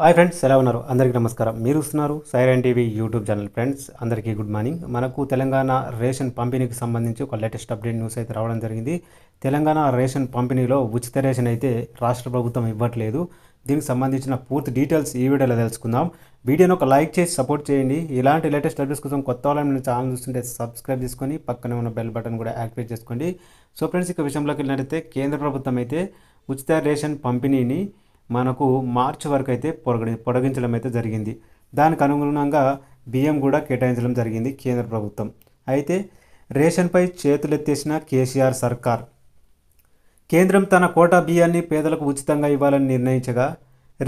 hi friends ఎలా ఉన్నారు అందరికీ నమస్కారం మీరు వస్తున్నారు Siren TV YouTube channel friends అందరికీ గుడ్ మార్నింగ్ మనకు తెలంగాణ రేషన్ పంపిణీకి సంబంధించి ఒక లేటెస్ట్ అప్డేట్ న్యూస్ అయితే రావడం జరిగింది తెలంగాణ రేషన్ పంపిణీలో ఉచిత రేషన్ అయితే రాష్ట్ర ప్రభుత్వం ఇవ్వట్లేదు దీనికి సంబంధించిన పూర్తి డీటెయిల్స్ ఈ వీడియోలో తెలుసుకుందాం వీడియోను ఒక లైక్ చేసి సపోర్ట్ చేయండి ఇలాంటి లేటెస్ట్ అప్డేట్స్ కోసం కొత్త వాళ్ళని మన ఛానల్ చూస్తుంటే సబ్స్క్రైబ్ చేసుకొని పక్కనే ఉన్న బెల్ బటన్ కూడా యాక్టివేట్ చేసుకోండి సో ఫ్రెండ్స్ ఇక విషయంలోకి వెళ్ళినట్టయితే కేంద్ర ప్రభుత్వం అయితే ఉచిత రేషన్ పంపిణీని మనకు మార్చి వరకు అయితే పొరగ పొడగించడం అయితే జరిగింది దానికి అనుగుణంగా బియ్యం కూడా కేటాయించడం జరిగింది కేంద్ర ప్రభుత్వం అయితే రేషన్పై చేతులెత్తేసిన కేసీఆర్ సర్కార్ కేంద్రం తన కోటా బియ్యాన్ని పేదలకు ఉచితంగా ఇవ్వాలని నిర్ణయించగా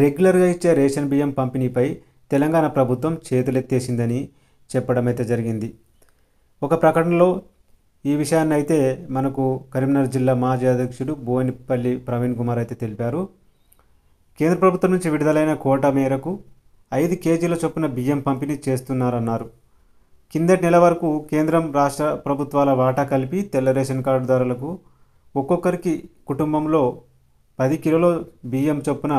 రెగ్యులర్గా ఇచ్చే రేషన్ బియ్యం పంపిణీపై తెలంగాణ ప్రభుత్వం చేతులెత్తేసిందని చెప్పడం అయితే జరిగింది ఒక ప్రకటనలో ఈ విషయాన్ని అయితే మనకు కరీంనగర్ జిల్లా మాజీ అధ్యక్షుడు బోయినపల్లి ప్రవీణ్ కుమార్ అయితే తెలిపారు కేంద్ర ప్రభుత్వం నుంచి విడుదలైన కోటా మేరకు ఐదు కేజీల చొప్పున బియ్యం పంపిణీ చేస్తున్నారన్నారు కిందటి నెల వరకు కేంద్రం రాష్ట్ర ప్రభుత్వాల వాటా కలిపి తెల్ల రేషన్ కార్డుదారులకు ఒక్కొక్కరికి కుటుంబంలో పది కిలోల బియ్యం చొప్పున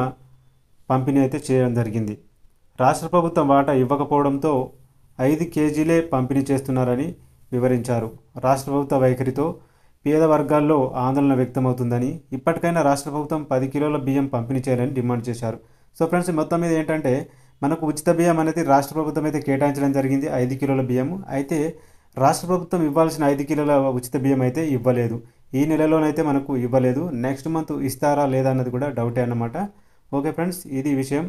పంపిణీ అయితే చేయడం జరిగింది రాష్ట్ర ప్రభుత్వం వాటా ఇవ్వకపోవడంతో ఐదు కేజీలే పంపిణీ చేస్తున్నారని వివరించారు రాష్ట్ర ప్రభుత్వ వైఖరితో పేద వర్గాల్లో ఆందోళన వ్యక్తమవుతుందని ఇప్పటికైనా రాష్ట్ర ప్రభుత్వం పది కిలోల బియ్యం పంపిణీ చేయాలని డిమాండ్ చేశారు సో ఫ్రెండ్స్ మొత్తం మీద ఏంటంటే మనకు ఉచిత బియ్యం అనేది రాష్ట్ర ప్రభుత్వం అయితే కేటాయించడం జరిగింది ఐదు కిలోల బియ్యం అయితే రాష్ట్ర ప్రభుత్వం ఇవ్వాల్సిన ఐదు కిలోల ఉచిత బియ్యం అయితే ఇవ్వలేదు ఈ నెలలోనైతే మనకు ఇవ్వలేదు నెక్స్ట్ మంత్ ఇస్తారా లేదా అన్నది కూడా డౌటే అన్నమాట ఓకే ఫ్రెండ్స్ ఇది విషయం